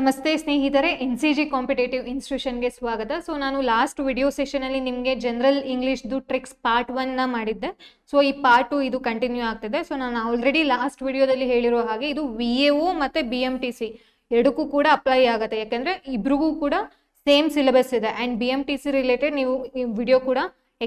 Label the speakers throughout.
Speaker 1: ನಮಸ್ತೆ ಸ್ನೇಹಿತರೆ N C G competitive ಇನ್ಸ್ಟಿಟ್ಯೂಷನ್ಗೆ ಸ್ವಾಗತ ಸೊ ನಾನು ಲಾಸ್ಟ್ ವಿಡಿಯೋ ಸೆಷನಲ್ಲಿ ನಿಮಗೆ ಜನರಲ್ ಇಂಗ್ಲೀಷ್ದು ಟ್ರಿಕ್ಸ್ ಪಾರ್ಟ್ ಒನ್ನ ಮಾಡಿದ್ದೆ ಸೊ ಈ ಪಾರ್ಟ್ ಟು ಇದು ಕಂಟಿನ್ಯೂ ಆಗ್ತಿದೆ ಸೊ ನಾನು ಆಲ್ರೆಡಿ ಲಾಸ್ಟ್ ವಿಡಿಯೋದಲ್ಲಿ ಹೇಳಿರೋ ಹಾಗೆ ಇದು ವಿ ಎ ಒ ಮತ್ತು ಬಿ ಎಮ್ ಟಿ ಸಿ ಎರಡಕ್ಕೂ ಕೂಡ ಅಪ್ಲೈ ಆಗುತ್ತೆ ಯಾಕೆಂದರೆ ಇಬ್ರಿಗೂ ಕೂಡ ಸೇಮ್ ಸಿಲೆಬಸ್ ಇದೆ and B M T C related ನೀವು ಈ ವಿಡಿಯೋ ಕೂಡ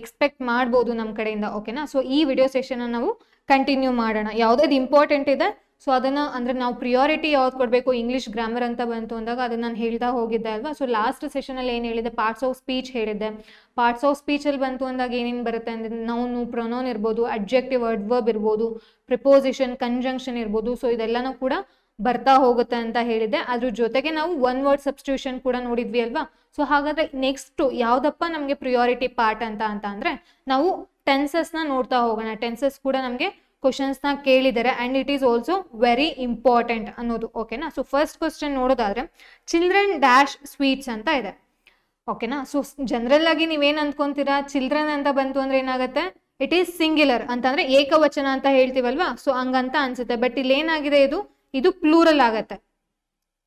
Speaker 1: ಎಕ್ಸ್ಪೆಕ್ಟ್ ಮಾಡ್ಬೋದು ನಮ್ಮ ಕಡೆಯಿಂದ ಓಕೆನಾ ಸೊ ಈ ವಿಡಿಯೋ ಸೆಷನನ್ನು ನಾವು ಕಂಟಿನ್ಯೂ ಮಾಡೋಣ ಯಾವುದೇ ಇಂಪಾರ್ಟೆಂಟ್ ಇದೆ ಸೊ ಅದನ್ನು ಅಂದರೆ ನಾವು ಪ್ರಿಯಾರಿಟಿ ಯಾವ್ದು ಕೊಡಬೇಕು ಇಂಗ್ಲೀಷ್ ಗ್ರಾಮರ್ ಅಂತ ಬಂತು ಅಂದಾಗ ಅದನ್ನು ನಾನು ಹೇಳ್ತಾ ಹೋಗಿದ್ದೆ ಅಲ್ವಾ ಸೊ ಲಾಸ್ಟ್ ಸೆಷನಲ್ಲಿ ಏನು ಹೇಳಿದೆ ಪಾರ್ಟ್ಸ್ ಆಫ್ ಸ್ಪೀಚ್ ಹೇಳಿದ್ದೆ ಪಾರ್ಟ್ಸ್ ಆಫ್ ಸ್ಪೀಚಲ್ಲಿ ಬಂತು ಅಂದಾಗ ಏನೇನು ಬರುತ್ತೆ ಅಂದರೆ ನೌನು ಪ್ರೊನೌನ್ ಇರ್ಬೋದು ಅಬ್ಜೆಕ್ಟಿವ್ ವರ್ಡ್ ಇರ್ಬೋದು ಪ್ರಿಪೋಸಿಷನ್ ಕಂಜಂಕ್ಷನ್ ಇರ್ಬೋದು ಸೊ ಇದೆಲ್ಲನೂ ಕೂಡ ಬರ್ತಾ ಹೋಗುತ್ತೆ ಅಂತ ಹೇಳಿದೆ ಅದ್ರ ಜೊತೆಗೆ ನಾವು ಒನ್ ವರ್ಡ್ ಸಬ್ಸ್ಟಿಟ್ಯೂಷನ್ ಕೂಡ ನೋಡಿದ್ವಿ ಅಲ್ವಾ ಸೊ ಹಾಗಾದ್ರೆ ನೆಕ್ಸ್ಟ್ ಯಾವ್ದಪ್ಪ ನಮಗೆ ಪ್ರಿಯಾರಿಟಿ ಪಾರ್ಟ್ ಅಂತ ಅಂತ ಅಂದ್ರೆ ನಾವು ಟೆನ್ಸಸ್ನ ನೋಡ್ತಾ ಹೋಗೋಣ ಟೆನ್ಸಸ್ ಕೂಡ ನಮಗೆ ಕ್ವಶನ್ಸ್ನ ಕೇಳಿದ್ದಾರೆ and it is also very important ಅನ್ನೋದು ಓಕೆನಾ ಸೊ ಫಸ್ಟ್ ಕ್ವಶನ್ ನೋಡೋದಾದ್ರೆ ಚಿಲ್ಡ್ರನ್ ಡ್ಯಾಶ್ ಸ್ವೀಟ್ಸ್ ಅಂತ ಇದೆ ಓಕೆನಾ ಸೊ ಜನರಲ್ ಆಗಿ ನೀವೇನು ಅಂದ್ಕೊಂತೀರಾ ಚಿಲ್ಡ್ರನ್ ಅಂತ ಬಂತು ಅಂದ್ರೆ ಏನಾಗುತ್ತೆ ಇಟ್ ಈಸ್ ಸಿಂಗ್ಯುಲರ್ ಅಂತಂದ್ರೆ ಏಕವಚನ ಅಂತ ಹೇಳ್ತೀವಲ್ವಾ ಸೊ ಹಂಗಂತ ಅನ್ಸುತ್ತೆ ಬಟ್ ಇಲ್ಲಿ ಏನಾಗಿದೆ ಇದು ಇದು ಪ್ಲೂರಲ್ ಆಗತ್ತೆ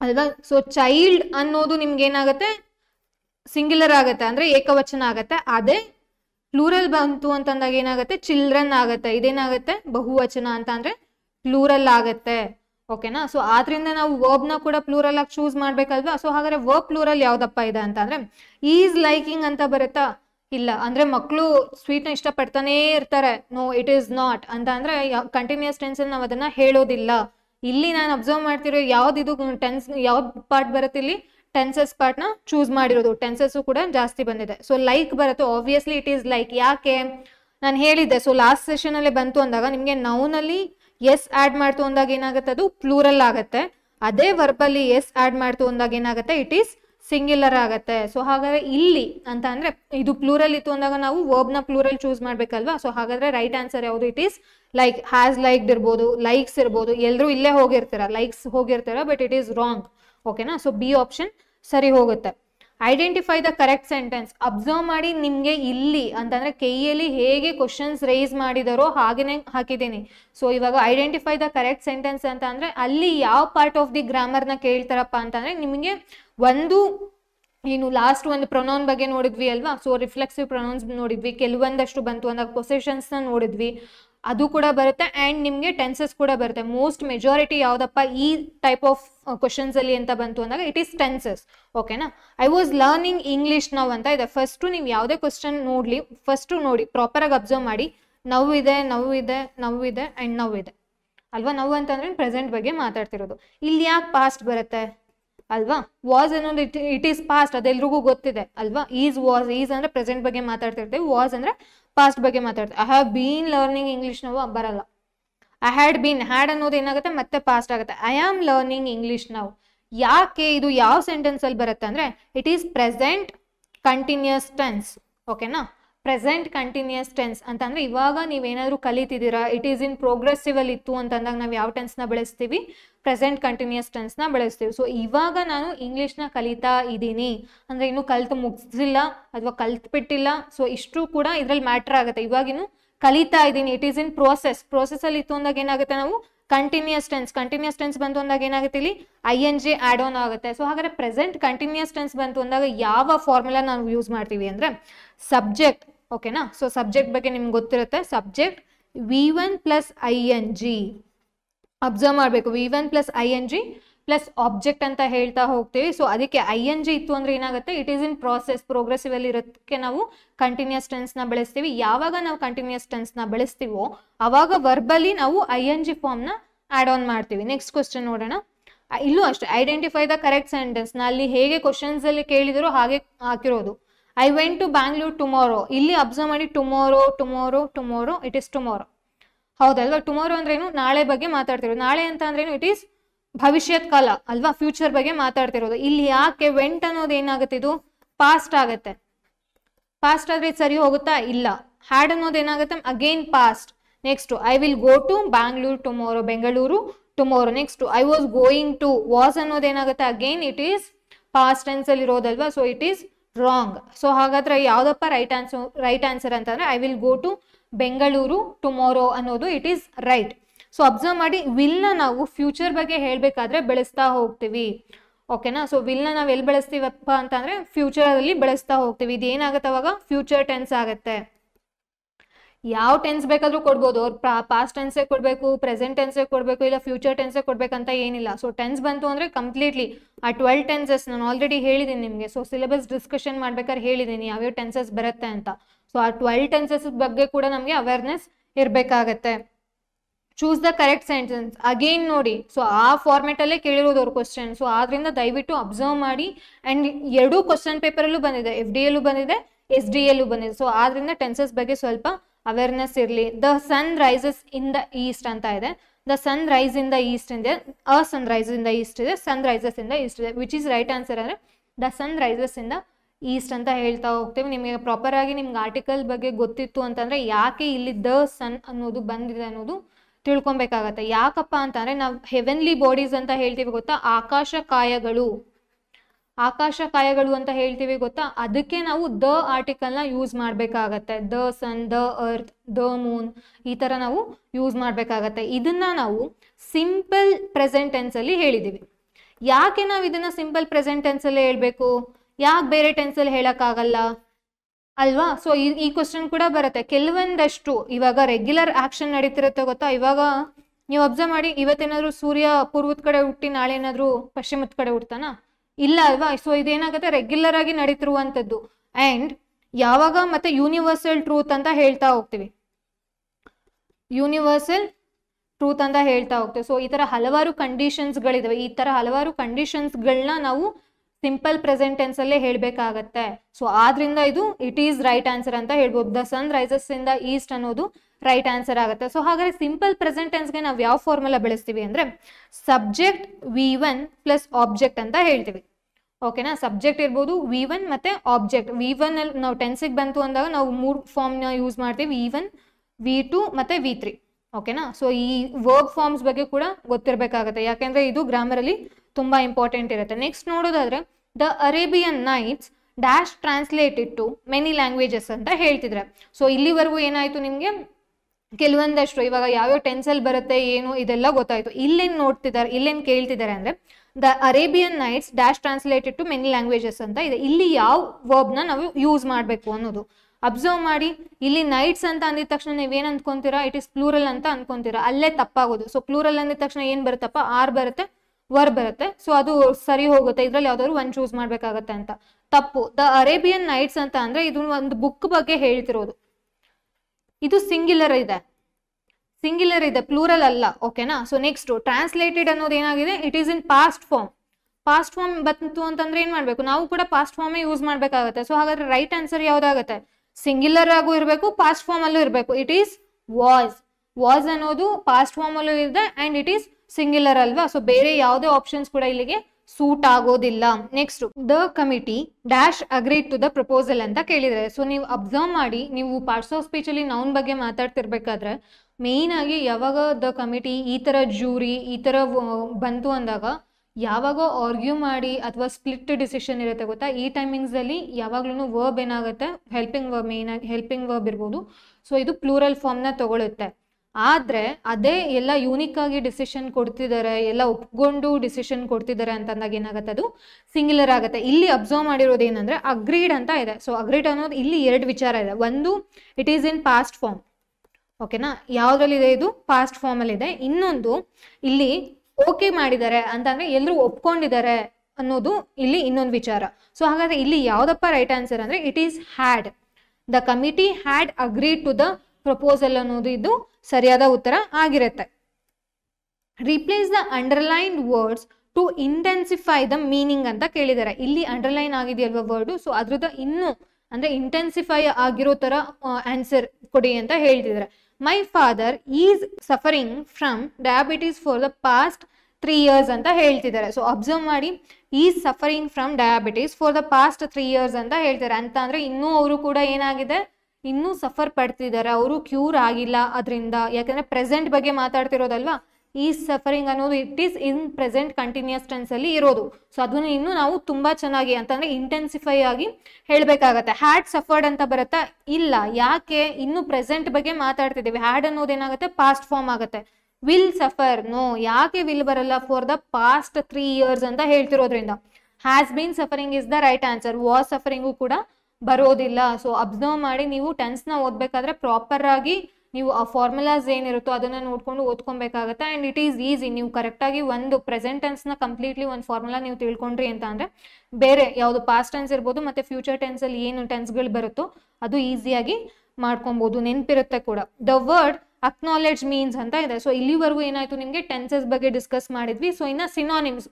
Speaker 1: ಅಲ್ವಾ ಸೊ ಚೈಲ್ಡ್ ಅನ್ನೋದು ನಿಮ್ಗೆ ಏನಾಗುತ್ತೆ ಸಿಂಗ್ಯುಲರ್ ಆಗತ್ತೆ ಅಂದ್ರೆ ಏಕವಚನ ಆಗತ್ತೆ ಅದೇ ಪ್ಲೂರಲ್ ಬಂತು ಅಂತಂದಾಗ ಏನಾಗುತ್ತೆ ಚಿಲ್ಡ್ರನ್ ಆಗತ್ತೆ ಇದೇನಾಗುತ್ತೆ ಬಹುವಚನ ಅಂತ ಅಂದ್ರೆ ಪ್ಲೂರಲ್ ಆಗತ್ತೆ ಓಕೆನಾ ಸೊ ಆದ್ರಿಂದ ನಾವು ವರ್ಬ್ನ ಕೂಡ ಪ್ಲೂರಲ್ ಆಗಿ ಚೂಸ್ ಮಾಡ್ಬೇಕಲ್ವಾ ಸೊ ಹಾಗಾದ್ರೆ ವರ್ಬ್ ಪ್ಲೂರಲ್ ಯಾವ್ದಪ್ಪ ಇದೆ ಅಂತ ಅಂದ್ರೆ ಈಸ್ ಲೈಕಿಂಗ್ ಅಂತ ಬರುತ್ತಾ ಇಲ್ಲ ಅಂದ್ರೆ ಮಕ್ಕಳು ಸ್ವೀಟ್ನ ಇಷ್ಟಪಡ್ತಾನೇ ಇರ್ತಾರೆ ನೋ ಇಟ್ ಈಸ್ ನಾಟ್ ಅಂತ ಅಂದ್ರೆ ಕಂಟಿನ್ಯೂಸ್ ಟೆನ್ಸ್ ನಾವು ಅದನ್ನ ಹೇಳೋದಿಲ್ಲ ಇಲ್ಲಿ ನಾನು ಅಬ್ಸರ್ವ್ ಮಾಡ್ತಿರೋ ಯಾವ್ದು ಇದು ಟೆನ್ಸ್ ಯಾವ್ದು ಪಾರ್ಟ್ ಬರುತ್ತೆ ಇಲ್ಲಿ ಟೆನ್ಸಸ್ ಪಾರ್ಟ್ನ ಚೂಸ್ ಮಾಡಿರೋದು ಟೆನ್ಸಸ್ಸು ಕೂಡ ಜಾಸ್ತಿ ಬಂದಿದೆ ಸೊ ಲೈಕ್ ಬರುತ್ತೆ ಆಬ್ವಿಯಸ್ಲಿ ಇಟ್ ಈಸ್ ಲೈಕ್ ಯಾಕೆ ನಾನು ಹೇಳಿದ್ದೆ ಸೊ ಲಾಸ್ಟ್ ಸೆಷನಲ್ಲೇ ಬಂತು ಅಂದಾಗ ನಿಮಗೆ ನೌನಲ್ಲಿ ಎಸ್ ಆ್ಯಡ್ ಮಾಡ್ತು ಅಂದಾಗ ಏನಾಗುತ್ತೆ ಅದು ಪ್ಲೂರಲ್ ಆಗುತ್ತೆ ಅದೇ ವರ್ಬಲ್ಲಿ ಎಸ್ ಆ್ಯಡ್ ಮಾಡ್ತು ಅಂದಾಗ ಏನಾಗುತ್ತೆ ಇಟ್ ಈಸ್ ಸಿಂಗ್ಯುಲರ್ ಆಗುತ್ತೆ ಸೊ ಹಾಗಾದ್ರೆ ಇಲ್ಲಿ ಅಂತ ಅಂದ್ರೆ ಇದು ಪ್ಲೂರಲ್ ಇತ್ತು ಅಂದಾಗ ನಾವು ವರ್ಬ್ನ ಪ್ಲೂರಲ್ ಚೂಸ್ ಮಾಡ್ಬೇಕಲ್ವಾ ಸೊ ಹಾಗಾದ್ರೆ ರೈಟ್ ಆನ್ಸರ್ ಯಾವುದು it is like has liked ಇರ್ಬೋದು ಲೈಕ್ಸ್ ಇರ್ಬೋದು ಎಲ್ಲರೂ ಇಲ್ಲೇ ಹೋಗಿರ್ತೀರ ಲೈಕ್ಸ್ ಹೋಗಿರ್ತೀರ ಬಟ್ ಇಟ್ ಈಸ್ ರಾಂಗ್ ಓಕೆನಾ ಸೊ ಬಿ ಆಪ್ಷನ್ ಸರಿ ಹೋಗುತ್ತೆ identify the correct sentence observe ಮಾಡಿ ನಿಮಗೆ ಇಲ್ಲಿ ಅಂತಂದ್ರೆ ಕೈಯಲ್ಲಿ ಹೇಗೆ ಕ್ವಶನ್ಸ್ ರೇಸ್ ಮಾಡಿದಾರೋ ಹಾಗೆ ಹಾಕಿದ್ದೀನಿ ಸೊ ಇವಾಗ ಐಡೆಂಟಿಫೈ ದ ಕರೆಕ್ಟ್ ಸೆಂಟೆನ್ಸ್ ಅಂತ ಅಂದ್ರೆ ಅಲ್ಲಿ ಯಾವ ಪಾರ್ಟ್ ಆಫ್ ದಿ ಗ್ರಾಮರ್ನ ಕೇಳ್ತಾರಪ್ಪ ಅಂತಂದ್ರೆ ನಿಮಗೆ ಒಂದು ಏನು ಲಾಸ್ಟ್ ಒಂದು ಪ್ರೊನೌನ್ ಬಗ್ಗೆ ನೋಡಿದ್ವಿ ಅಲ್ವಾ ಸೊ ರಿಫ್ಲೆಕ್ಸಿವ್ ಪ್ರೊನೌನ್ಸ್ ನೋಡಿದ್ವಿ ಕೆಲವೊಂದಷ್ಟು ಬಂತು ಅಂದಾಗ ನ ನೋಡಿದ್ವಿ ಅದು ಕೂಡ ಬರುತ್ತೆ ಆ್ಯಂಡ್ ನಿಮಗೆ ಟೆನ್ಸಸ್ ಕೂಡ ಬರುತ್ತೆ ಮೋಸ್ಟ್ ಮೆಜಾರಿಟಿ ಯಾವುದಪ್ಪ ಈ ಟೈಪ್ ಆಫ್ ಕ್ವಶನ್ಸಲ್ಲಿ ಅಂತ ಬಂತು ಅಂದಾಗ ಇಟ್ ಈಸ್ ಟೆನ್ಸಸ್ ಓಕೆನಾ ಐ ವಾಸ್ ಲರ್ನಿಂಗ್ ಇಂಗ್ಲೀಷ್ ನಾವು ಅಂತ ಇದೆ ಫಸ್ಟು ನೀವು ಯಾವುದೇ ಕ್ವಶನ್ ನೋಡಲಿ ಫಸ್ಟು ನೋಡಿ ಪ್ರಾಪರಾಗಿ ಅಬ್ಸರ್ವ್ ಮಾಡಿ ನೋವು ಇದೆ ನೋವು ಇದೆ ನೋವು ಇದೆ ಆ್ಯಂಡ್ ನೋವು ಇದೆ ಅಲ್ವಾ ನೋವು ಅಂತಂದ್ರೆ ಪ್ರೆಸೆಂಟ್ ಬಗ್ಗೆ ಮಾತಾಡ್ತಿರೋದು ಇಲ್ಲಿ ಯಾಕೆ ಪಾಸ್ಟ್ ಬರುತ್ತೆ ಅಲ್ವಾ ವಾಸ್ ಅನ್ನೋದು ಇಟ್ ಇಟ್ ಈಸ್ ಪಾಸ್ಟ್ ಅದೆಲ್ರಿಗೂ ಗೊತ್ತಿದೆ ಅಲ್ವಾ ಈಸ್ ವಾಸ್ ಈಸ್ ಅಂದ್ರೆ ಪ್ರೆಸೆಂಟ್ ಬಗ್ಗೆ ಮಾತಾಡ್ತಿರ್ತೇವೆ ವಾಸ್ ಅಂದ್ರೆ ಪಾಸ್ಟ್ ಬಗ್ಗೆ ಮಾತಾಡ್ತೇವೆ I have been learning English ನಾವು ಬರಲ್ಲ ಐ ಹ್ಯಾಡ್ ಬೀನ್ ಹ್ಯಾಡ್ ಅನ್ನೋದು ಏನಾಗುತ್ತೆ ಮತ್ತೆ ಪಾಸ್ಟ್ ಆಗುತ್ತೆ ಐ ಆಮ್ ಲರ್ನಿಂಗ್ ಇಂಗ್ಲೀಷ್ ನಾವು ಯಾಕೆ ಇದು ಯಾವ ಸೆಂಟೆನ್ಸ್ ಅಲ್ಲಿ ಬರುತ್ತೆ ಅಂದ್ರೆ it is present continuous tense ಓಕೆನಾ ಪ್ರೆಸೆಂಟ್ ಕಂಟಿನ್ಯೂಸ್ ಟೆನ್ಸ್ ಅಂತಂದರೆ ಇವಾಗ ನೀವೇನಾದ್ರೂ ಕಲಿತಿದ್ದೀರಾ ಇಟ್ ಈಸ್ ಇನ್ ಪ್ರೋಗ್ರೆಸಿವ್ ಅಲ್ಲಿ ಇತ್ತು ಅಂತಂದಾಗ ನಾವು ಯಾವ ಟೆನ್ಸ್ನ ಬಳಸ್ತೀವಿ ಪ್ರೆಸೆಂಟ್ ಕಂಟಿನ್ಯೂಸ್ ಟೆನ್ಸ್ನ ಬಳಸ್ತೀವಿ ಸೊ ಇವಾಗ ನಾನು ಇಂಗ್ಲೀಷ್ನ ಕಲಿತಾ ಇದ್ದೀನಿ ಅಂದರೆ ಇನ್ನೂ ಕಲ್ತು ಮುಗಿಸಿಲ್ಲ ಅಥವಾ ಬಿಟ್ಟಿಲ್ಲ ಸೊ ಇಷ್ಟು ಕೂಡ ಇದರಲ್ಲಿ ಮ್ಯಾಟ್ರ್ ಆಗುತ್ತೆ ಇವಾಗಿನ್ನು ಕಲಿತಾ ಇದ್ದೀನಿ ಇಟ್ ಈಸ್ ಇನ್ ಪ್ರೋಸೆಸ್ ಪ್ರೊಸೆಸಲ್ಲಿ ಇತ್ತು ಅಂದಾಗ ಏನಾಗುತ್ತೆ ನಾವು ಕಂಟಿನ್ಯೂಸ್ ಟೆನ್ಸ್ ಕಂಟಿನ್ಯೂಸ್ ಟೆನ್ಸ್ ಬಂತು ಅಂದಾಗ ಏನಾಗುತ್ತೆ ಇಲ್ಲಿ I N G add on ಆಗುತ್ತೆ ಸೊ ಹಾಗಾದ್ರೆ ಪ್ರೆಸೆಂಟ್ ಕಂಟಿನ್ಯೂಸ್ ಟೆನ್ಸ್ ಬಂತು ಅಂದಾಗ ಯಾವ ಫಾರ್ಮುಲಾ ನಾವು ಯೂಸ್ ಮಾಡ್ತೀವಿ ಅಂದರೆ ಸಬ್ಜೆಕ್ಟ್ ಓಕೆನಾ ಸೊ ಸಬ್ಜೆಕ್ಟ್ ಬಗ್ಗೆ ನಿಮ್ಗೆ ಗೊತ್ತಿರುತ್ತೆ subject V one plus I N G observe ಮಾಡಬೇಕು V one plus I N G plus object ಅಂತ ಹೇಳ್ತಾ ಹೋಗ್ತೀವಿ ಸೊ ಅದಕ್ಕೆ ಐ ಎನ್ ಜಿ ಇತ್ತು ಅಂದ್ರೆ ಏನಾಗುತ್ತೆ it is in process progressive ಅಲ್ಲಿ ಇರೋದಕ್ಕೆ ನಾವು ಕಂಟಿನ್ಯೂಸ್ ಟೆನ್ಸ್ನ ಬೆಳೆಸ್ತೀವಿ ಯಾವಾಗ ನಾವು ಕಂಟಿನ್ಯೂಸ್ ಟೆನ್ಸ್ನ ಬೆಳೆಸ್ತೀವೋ ಅವಾಗ ವರ್ಬಲಿ ನಾವು ಐ ಎನ್ ಜಿ ಫಾರ್ಮ್ನ ಆ್ಯಡ್ ಆನ್ ಮಾಡ್ತೀವಿ ನೆಕ್ಸ್ಟ್ ಕ್ವಶನ್ ನೋಡೋಣ ಇಲ್ಲೂ ಅಷ್ಟೇ ಐಡೆಂಟಿಫೈ ದ ಕರೆಕ್ಟ್ ಸೆಂಟೆನ್ಸ್ ನ ಅಲ್ಲಿ ಹೇಗೆ ಕ್ವಶನ್ಸ್ ಅಲ್ಲಿ ಕೇಳಿದರೋ ಹಾಗೆ ಹಾಕಿರೋದು I went to Bangalore tomorrow ಇಲ್ಲಿ ಅಬ್ಸರ್ವ್ ಮಾಡಿ tomorrow tomorrow tomorrow it is tomorrow ಹೌದಲ್ವಾ ಟುಮಾರೋ ಅಂದ್ರೇನು ನಾಳೆ ಬಗ್ಗೆ ಮಾತಾಡ್ತಿರೋದು ನಾಳೆ ಅಂತ ಅಂದ್ರೇನು ಇಟ್ ಈಸ್ ಭವಿಷ್ಯತ್ ಕಾಲ ಅಲ್ವಾ ಫ್ಯೂಚರ್ ಬಗ್ಗೆ ಮಾತಾಡ್ತಿರೋದು ಇಲ್ಲಿ ಯಾಕೆ ವೆಂಟ್ ಅನ್ನೋದು ಏನಾಗುತ್ತೆ ಇದು ಪಾಸ್ಟ್ ಆಗುತ್ತೆ ಪಾಸ್ಟ್ ಆದ್ರೆ ಸರಿ ಹೋಗುತ್ತಾ ಇಲ್ಲ ಹ್ಯಾಡ್ ಅನ್ನೋದು ಏನಾಗುತ್ತೆ again past next I will go to Bangalore tomorrow Bengaluru tomorrow next I was going to was ಅನ್ನೋದು ಏನಾಗುತ್ತೆ again it is past tense ಅಲ್ಲಿ ಇರೋದಲ್ವಾ so it is wrong so ಹಾಗಾದ್ರೆ ಯಾವ್ದಪ್ಪ ರೈಟ್ ಆನ್ಸರ್ ರೈಟ್ ಆನ್ಸರ್ ಅಂತಂದ್ರೆ I will go to Bengaluru tomorrow ಅನ್ನೋದು it is right so observe ಮಾಡಿ ವಿಲ್ನ ನಾವು ಫ್ಯೂಚರ್ ಬಗ್ಗೆ ಹೇಳಬೇಕಾದ್ರೆ ಬೆಳೆಸ್ತಾ ಹೋಗ್ತೀವಿ ಓಕೆನಾ ಸೊ ವಿಲ್ನ ನಾವು ಎಲ್ಲಿ ಬೆಳೆಸ್ತೀವಪ್ಪ ಅಂತಂದರೆ ಫ್ಯೂಚರಲ್ಲಿ ಬೆಳೆಸ್ತಾ ಹೋಗ್ತೀವಿ ಇದು ಏನಾಗುತ್ತೆ ಅವಾಗ ಫ್ಯೂಚರ್ ಟೆನ್ಸ್ ಆಗುತ್ತೆ ಯಾವ ಟೆನ್ಸ್ ಬೇಕಾದ್ರೂ ಕೊಡ್ಬೋದು ಅವ್ರು ಪಾಸ್ಟ್ ಟೆನ್ಸೆ ಕೊಡಬೇಕು ಪ್ರೆಸೆಂಟ್ ಟೆನ್ಸೇ ಕೊಡಬೇಕು ಇಲ್ಲ ಫ್ಯೂಚರ್ ಟೆನ್ಸೇ ಕೊಡ್ಬೇಕಂತ ಏನಿಲ್ಲ ಸೊ ಟೆನ್ಸ್ ಬಂತು ಅಂದ್ರೆ ಕಂಪ್ಲೀಟ್ಲಿ ಆ ಟ್ವೆಲ್ ಟೆನ್ಸಸ್ ನಾನು ಆಲ್ರೆಡಿ ಹೇಳಿದ್ದೀನಿ ನಿಮಗೆ ಸೊ ಸಿಲೆಬಸ್ ಡಿಸ್ಕಷನ್ ಮಾಡ್ಬೇಕಾದ್ರೆ ಹೇಳಿದ್ದೀನಿ ಯಾವ್ಯಾವ ಟೆನ್ಸಸ್ ಬರುತ್ತೆ ಅಂತ ಸೊ ಆ ಟ್ವೆಲ್ ಟೆನ್ಸಸ್ ಬಗ್ಗೆ ಕೂಡ ನಮಗೆ ಅವೇರ್ನೆಸ್ ಇರಬೇಕಾಗತ್ತೆ choose the correct sentence again ನೋಡಿ ಸೊ ಆ ಅಲ್ಲೇ ಕೇಳಿರೋದು ಅವ್ರ ಕ್ವಶನ್ ಸೊ ಆದ್ರಿಂದ ದಯವಿಟ್ಟು ಅಬ್ಸರ್ವ್ ಮಾಡಿ ಅಂಡ್ ಎರಡೂ ಕ್ವಶನ್ ಅಲ್ಲೂ ಬಂದಿದೆ ಎಫ್ ಡಿ ಎಲ್ಲೂ ಬಂದಿದೆ ಎಸ್ ಡಿ ಎಲ್ಲೂ ಬಂದಿದೆ ಸೊ ಆದ್ರಿಂದ ಟೆನ್ಸಸ್ ಬಗ್ಗೆ ಸ್ವಲ್ಪ ಅವೇರ್ನೆಸ್ ಇರಲಿ the sun rises in the east ಅಂತ ಇದೆ the sun rise in the east ಇದೆ a sun rise in the east ಇದೆ ಸನ್ ರೈಸಸ್ ಇಂದ ಈಸ್ಟ್ ಇದೆ ವಿಚ್ ಈಸ್ ರೈಟ್ ಆನ್ಸರ್ ಅಂದರೆ the sun rises in the east ಅಂತ ಹೇಳ್ತಾ ಹೋಗ್ತೀವಿ ನಿಮಗೆ ಪ್ರಾಪರ್ ಆಗಿ ನಿಮ್ಗೆ ಆರ್ಟಿಕಲ್ ಬಗ್ಗೆ ಗೊತ್ತಿತ್ತು ಅಂತಂದರೆ ಯಾಕೆ ಇಲ್ಲಿ ದ ಸನ್ ಅನ್ನೋದು ಬಂದಿದೆ ಅನ್ನೋದು ತಿಳ್ಕೊಬೇಕಾಗತ್ತೆ ಯಾಕಪ್ಪ ಅಂತಂದರೆ ನಾವು ಹೆವೆನ್ಲಿ ಬಾಡೀಸ್ ಅಂತ ಹೇಳ್ತೀವಿ ಗೊತ್ತಾ ಆಕಾಶ ಕಾಯಗಳು ಆಕಾಶಕಾಯಗಳು ಅಂತ ಹೇಳ್ತೀವಿ ಗೊತ್ತಾ ಅದಕ್ಕೆ ನಾವು ದ ಆರ್ಟಿಕಲ್ನ ಯೂಸ್ ಮಾಡಬೇಕಾಗತ್ತೆ the sun the earth the moon ಈ ಥರ ನಾವು ಯೂಸ್ ಮಾಡಬೇಕಾಗತ್ತೆ ಇದನ್ನ ನಾವು ಸಿಂಪಲ್ ಪ್ರೆಸೆಂಟ್ ಅಲ್ಲಿ ಹೇಳಿದ್ದೀವಿ ಯಾಕೆ ನಾವು ಇದನ್ನು ಸಿಂಪಲ್ ಪ್ರೆಸೆಂಟ್ ಅಲ್ಲಿ ಹೇಳಬೇಕು ಯಾಕೆ ಬೇರೆ ಟೆನ್ಸಲ್ಲಿ ಹೇಳೋಕ್ಕಾಗಲ್ಲ ಅಲ್ವಾ ಸೊ ಈ ಕ್ವಶನ್ ಕೂಡ ಬರುತ್ತೆ ಕೆಲವೊಂದಷ್ಟು ಇವಾಗ ರೆಗ್ಯುಲರ್ ಆಕ್ಷನ್ ನಡೀತಿರುತ್ತೆ ಗೊತ್ತಾ ಇವಾಗ ನೀವು ಅಬ್ಸರ್ವ್ ಮಾಡಿ ಇವತ್ತೇನಾದರೂ ಸೂರ್ಯ ಪೂರ್ವದ ಕಡೆ ಹುಟ್ಟಿ ನಾಳೆ ಏನಾದರೂ ಪಶ್ಚಿಮದ ಕಡೆ ಹುಡ್ತಾನಾ ಇಲ್ಲ ಅಲ್ವಾ ಸೊ ಇದೇನಾಗುತ್ತೆ ರೆಗ್ಯುಲರ್ ಆಗಿ ನಡೀತಿರುವಂಥದ್ದು ಅಂಡ್ ಯಾವಾಗ ಮತ್ತೆ ಯೂನಿವರ್ಸಲ್ ಟ್ರೂತ್ ಅಂತ ಹೇಳ್ತಾ ಹೋಗ್ತೀವಿ ಯೂನಿವರ್ಸಲ್ ಟ್ರೂತ್ ಅಂತ ಹೇಳ್ತಾ ಹೋಗ್ತೀವಿ ಸೊ ಈ ತರ ಹಲವಾರು ಕಂಡೀಷನ್ಸ್ಗಳಿದಾವೆ ಈ ತರ ಹಲವಾರು ಕಂಡೀಷನ್ಸ್ಗಳನ್ನ ನಾವು ಸಿಂಪಲ್ ಪ್ರೆಸೆಂಟ್ ಟೆನ್ಸ್ ಅಲ್ಲೇ ಹೇಳಬೇಕಾಗತ್ತೆ ಸೊ ಆದ್ರಿಂದ ಇದು ಇಟ್ ಈಸ್ ರೈಟ್ ಆನ್ಸರ್ ಅಂತ ಹೇಳ್ಬೋದು the sun rises in the east ಅನ್ನೋದು ರೈಟ್ ಆನ್ಸರ್ ಆಗುತ್ತೆ ಸೊ ಹಾಗಾದ್ರೆ ಸಿಂಪಲ್ ಪ್ರೆಸೆಂಟ್ ಟೆನ್ಸ್ಗೆ ನಾವು ಯಾವ ಫಾರ್ಮುಲಾ ಬೆಳೆಸ್ತೀವಿ ಅಂದ್ರೆ subject V one plus object ಅಂತ ಹೇಳ್ತೀವಿ ಓಕೆನಾ ಸಬ್ಜೆಕ್ಟ್ ಇರ್ಬೋದು ವಿ ಒನ್ ಮತ್ತೆ ಆಬ್ಜೆಕ್ಟ್ ವಿ ಒನ್ ಅಲ್ಲಿ ನಾವು ಟೆನ್ಸಿಗೆ ಬಂತು ಅಂದಾಗ ನಾವು ಮೂರು ಫಾರ್ಮ್ನ ಯೂಸ್ ಮಾಡ್ತೀವಿ ವಿ ಒನ್ ವಿ ಟು ಮತ್ತೆ ವಿ ತ್ರೀ ಓಕೆನಾ ಸೊ ಈ ವರ್ಕ್ ಫಾರ್ಮ್ಸ್ ಬಗ್ಗೆ ಕೂಡ ಗೊತ್ತಿರಬೇಕಾಗುತ್ತೆ ಯಾಕೆಂದ್ರೆ ಇದು ಗ್ರಾಮರಲ್ಲಿ ತುಂಬಾ ಇಂಪಾರ್ಟೆಂಟ್ ಇರುತ್ತೆ ನೆಕ್ಸ್ಟ್ ನೋಡೋದಾದ್ರೆ the Arabian Nights dash translated to many languages ಅಂತ ಹೇಳ್ತಿದ್ರೆ ಸೊ ಇಲ್ಲಿವರೆಗೂ ಏನಾಯಿತು ನಿಮಗೆ ಕೆಲವೊಂದಷ್ಟು ಇವಾಗ ಯಾವ್ಯಾವ ಟೆನ್ಸಲ್ಲಿ ಬರುತ್ತೆ ಏನು ಇದೆಲ್ಲ ಗೊತ್ತಾಯಿತು ಇಲ್ಲೇನು ನೋಡ್ತಿದ್ದಾರೆ ಇಲ್ಲೇನು ಕೇಳ್ತಿದ್ದಾರೆ ಅಂದರೆ the Arabian Nights dash translated to many languages ಅಂತ ಇದೆ ಇಲ್ಲಿ ಯಾವ ವರ್ಬ್ನ ನಾವು ಯೂಸ್ ಮಾಡಬೇಕು ಅನ್ನೋದು ಅಬ್ಸರ್ವ್ ಮಾಡಿ ಇಲ್ಲಿ ನೈಟ್ಸ್ ಅಂತ ಅಂದಿದ ತಕ್ಷಣ ನೀವೇನು ಅಂದ್ಕೊಂತೀರಾ ಇಟ್ ಇಸ್ ಪ್ಲೂರಲ್ ಅಂತ ಅನ್ಕೊಂತೀರಾ ಅಲ್ಲೇ ತಪ್ಪಾಗೋದು ಸೊ ಪ್ಲೂರಲ್ ಅಂದಿದ ತಕ್ಷಣ ಏನು ಬರುತ್ತಪ್ಪ ಆರ್ ಬರುತ್ತೆ ವರ್ ಬರುತ್ತೆ ಸೊ ಅದು ಸರಿ ಹೋಗುತ್ತೆ ಇದ್ರಲ್ಲಿ ಯಾವ್ದಾದ್ರು ಒಂದು ಚೂಸ್ ಮಾಡ್ಬೇಕಾಗತ್ತೆ ಅಂತ ತಪ್ಪು ದ ಅರೇಬಿಯನ್ ನೈಟ್ಸ್ ಅಂತ ಅಂದ್ರೆ ಇದು ಒಂದು ಬುಕ್ ಬಗ್ಗೆ ಹೇಳ್ತಿರೋದು ಇದು ಸಿಂಗ್ಯುಲರ್ ಇದೆ ಸಿಂಗ್ಯುಲರ್ ಇದೆ ಪ್ಲೂರಲ್ ಅಲ್ಲ ಓಕೆನಾ ಸೊ ನೆಕ್ಸ್ಟ್ ಟ್ರಾನ್ಸ್ಲೇಟೆಡ್ ಅನ್ನೋದು ಏನಾಗಿದೆ it is in past form past form ಬಂತು ಅಂತಂದ್ರೆ ಏನ್ ಮಾಡ್ಬೇಕು ನಾವು ಕೂಡ ಪಾಸ್ಟ್ ಫಾರ್ಮೇ ಯೂಸ್ ಮಾಡ್ಬೇಕಾಗತ್ತೆ ಸೊ ಹಾಗಾದ್ರೆ ರೈಟ್ ಆನ್ಸರ್ ಯಾವ್ದಾಗತ್ತೆ ಸಿಂಗ್ಯುಲರ್ ಆಗು ಇರಬೇಕು ಪಾಸ್ಟ್ ಫಾರ್ಮ್ ಅಲ್ಲೂ ಇರಬೇಕು ಇಟ್ ಈಸ್ ವಾಸ್ ವಾಸ್ ಅನ್ನೋದು ಪಾಸ್ಟ್ ಫಾರ್ಮ್ ಅಲ್ಲೂ ಇದೆ ಅಂಡ್ ಇಟ್ ಈಸ್ ಸಿಂಗ್ಯುಲರ್ ಅಲ್ವಾ ಸೊ ಬೇರೆ ಯಾವುದೇ ಆಪ್ಷನ್ಸ್ ಕೂಡ ಇಲ್ಲಿಗೆ ಸೂಟ್ ಆಗೋದಿಲ್ಲ next the committee dash agreed to the proposal ಅಂತ ಕೇಳಿದ್ರೆ ಸೊ ನೀವು ಅಬ್ಸರ್ವ್ ಮಾಡಿ ನೀವು ಪಾರ್ಟ್ಸ್ ಆಫ್ ಸ್ಪೀಚ್ ಅಲ್ಲಿ ನೌನ್ ಬಗ್ಗೆ ಮಾತಾಡ್ತಿರ್ಬೇಕಾದ್ರೆ ಮೇನ್ ಆಗಿ ಯಾವಾಗ ದ ಕಮಿಟಿ ಈ ತರ ಜೂರಿ ಈ ತರ ಬಂತು ಅಂದಾಗ ಯಾವಾಗ ಆರ್ಗ್ಯೂ ಮಾಡಿ ಅಥವಾ ಸ್ಪ್ಲಿಟ್ ಡಿಸಿಷನ್ ಇರುತ್ತೆ ಗೊತ್ತಾ ಈ ಟೈಮಿಂಗ್ಸ್ ಅಲ್ಲಿ ಯಾವಾಗ್ಲೂ ವರ್ಬ್ ಏನಾಗುತ್ತೆ ಹೆಲ್ಪಿಂಗ್ ವರ್ಬ್ ಮೇನ್ ಆಗಿ ಹೆಲ್ಪಿಂಗ್ ವರ್ಬ್ ಇರ್ಬೋದು ಸೊ ಇದು ಪ್ಲೂರಲ್ ಫಾರ್ಮ್ನ ತಗೊಳುತ್ತೆ ಆದರೆ ಅದೇ ಎಲ್ಲ ಯೂನಿಕ್ ಆಗಿ ಡಿಸಿಷನ್ ಕೊಡ್ತಿದ್ದಾರೆ ಎಲ್ಲ ಒಪ್ಕೊಂಡು ಡಿಸಿಷನ್ ಕೊಡ್ತಿದ್ದಾರೆ ಅಂತಂದಾಗ ಏನಾಗುತ್ತೆ ಅದು ಸಿಂಗ್ಯುಲರ್ ಆಗುತ್ತೆ ಇಲ್ಲಿ ಅಬ್ಸರ್ವ್ ಮಾಡಿರೋದು ಏನಂದ್ರೆ ಅಗ್ರೀಡ್ ಅಂತ ಇದೆ ಸೊ ಅಗ್ರೀಡ್ ಅನ್ನೋದು ಇಲ್ಲಿ ಎರಡು ವಿಚಾರ ಇದೆ ಒಂದು it is in past form ಓಕೆನಾ ಯಾವುದ್ರಲ್ಲಿದೆ ಇದು ಪಾಸ್ಟ್ ಫಾರ್ಮ್ ಅಲ್ಲಿ ಇದೆ ಇನ್ನೊಂದು ಇಲ್ಲಿ ಓಕೆ ಮಾಡಿದ್ದಾರೆ ಅಂತಂದ್ರೆ ಎಲ್ಲರೂ ಒಪ್ಕೊಂಡಿದ್ದಾರೆ ಅನ್ನೋದು ಇಲ್ಲಿ ಇನ್ನೊಂದು ವಿಚಾರ ಸೊ ಹಾಗಾದ್ರೆ ಇಲ್ಲಿ ಯಾವ್ದಪ್ಪ ರೈಟ್ ಆನ್ಸರ್ ಅಂದ್ರೆ it is had the committee had agreed to the proposal ಅನ್ನೋದು ಇದು ಸರಿಯಾದ ಉತ್ತರ ಆಗಿರುತ್ತೆ replace the underlined words to intensify the meaning ಅಂತ ಕೇಳಿದ್ದಾರೆ ಇಲ್ಲಿ ಅಂಡರ್ಲೈನ್ ಆಗಿದೆಯಲ್ವ ವರ್ಡು ಸೊ ಅದ್ರದ್ದು ಇನ್ನೂ ಅಂದ್ರೆ ಇಂಟೆನ್ಸಿಫೈ ಆಗಿರೋ ತರ ಆನ್ಸರ್ ಕೊಡಿ ಅಂತ ಹೇಳ್ತಿದ್ದಾರೆ my father is suffering from diabetes for the past three years ಅಂತ ಹೇಳ್ತಿದ್ದಾರೆ ಸೊ ಅಬ್ಸರ್ವ್ ಮಾಡಿ is suffering from diabetes for the past three years ಅಂತ ಹೇಳ್ತಾರೆ ಅಂತ ಅಂದ್ರೆ ಇನ್ನೂ ಅವರು ಕೂಡ ಏನಾಗಿದೆ ಇನ್ನೂ ಸಫರ್ ಪಡ್ತಿದ್ದಾರೆ ಅವರು ಕ್ಯೂರ್ ಆಗಿಲ್ಲ ಅದರಿಂದ ಯಾಕಂದರೆ ಪ್ರೆಸೆಂಟ್ ಬಗ್ಗೆ ಮಾತಾಡ್ತಿರೋದಲ್ವಾ ಈ ಸಫರಿಂಗ್ ಅನ್ನೋದು it is in present continuous ಟೆನ್ಸಲ್ಲಿ ಇರೋದು ಸೊ ಅದನ್ನು ಇನ್ನೂ ನಾವು ತುಂಬ ಚೆನ್ನಾಗಿ ಅಂತಂದರೆ ಇಂಟೆನ್ಸಿಫೈ ಆಗಿ ಹೇಳಬೇಕಾಗತ್ತೆ ಹ್ಯಾಡ್ ಸಫರ್ಡ್ ಅಂತ ಬರುತ್ತಾ ಇಲ್ಲ ಯಾಕೆ ಇನ್ನು ಪ್ರೆಸೆಂಟ್ ಬಗ್ಗೆ ಮಾತಾಡ್ತಿದ್ದೀವಿ ಹ್ಯಾಡ್ ಅನ್ನೋದು ಏನಾಗುತ್ತೆ ಪಾಸ್ಟ್ ಫಾರ್ಮ್ ಆಗುತ್ತೆ ವಿಲ್ ಸಫರ್ ನೋ ಯಾಕೆ ವಿಲ್ ಬರಲ್ಲ for the past three years ಅಂತ ಹೇಳ್ತಿರೋದ್ರಿಂದ has been suffering is the right answer was suffering ಕೂಡ ಬರೋದಿಲ್ಲ ಸೊ ಅಬ್ಸರ್ವ್ ಮಾಡಿ ನೀವು ಟೆನ್ಸ್ನ ಓದಬೇಕಾದ್ರೆ ಪ್ರಾಪರಾಗಿ ನೀವು ಆ ಫಾರ್ಮುಲಾಸ್ ಏನಿರುತ್ತೋ ಅದನ್ನು ನೋಡಿಕೊಂಡು ಓದ್ಕೊಬೇಕಾಗತ್ತೆ ಆ್ಯಂಡ್ ಇಟ್ ಈಸ್ ಈಸಿ ನೀವು ಕರೆಕ್ಟಾಗಿ ಒಂದು ಪ್ರೆಸೆಂಟ್ ಟೆನ್ಸ್ನ ಕಂಪ್ಲೀಟ್ಲಿ ಒಂದು ಫಾರ್ಮುಲಾ ನೀವು ತಿಳ್ಕೊಂಡ್ರಿ ಅಂತ ಅಂದರೆ ಬೇರೆ ಯಾವುದು ಪಾಸ್ಟ್ ಟೆನ್ಸ್ ಇರ್ಬೋದು ಮತ್ತು ಫ್ಯೂಚರ್ ಟೆನ್ಸಲ್ಲಿ ಏನು ಟೆನ್ಸ್ಗಳು ಬರುತ್ತೋ ಅದು ಈಸಿಯಾಗಿ ಮಾಡ್ಕೊಬೋದು ನೆನಪಿರುತ್ತೆ ಕೂಡ ದ ವರ್ಡ್ ಅಕ್ನಾಲೆಜ್ ಮೀನ್ಸ್ ಅಂತ ಇದೆ ಸೊ ಇಲ್ಲಿವರೆಗೂ ಏನಾಯಿತು ನಿಮಗೆ ಟೆನ್ಸಸ್ ಬಗ್ಗೆ ಡಿಸ್ಕಸ್ ಮಾಡಿದ್ವಿ ಸೊ ಇನ್ನು ಸಿನಾನಿಮ್ಸ್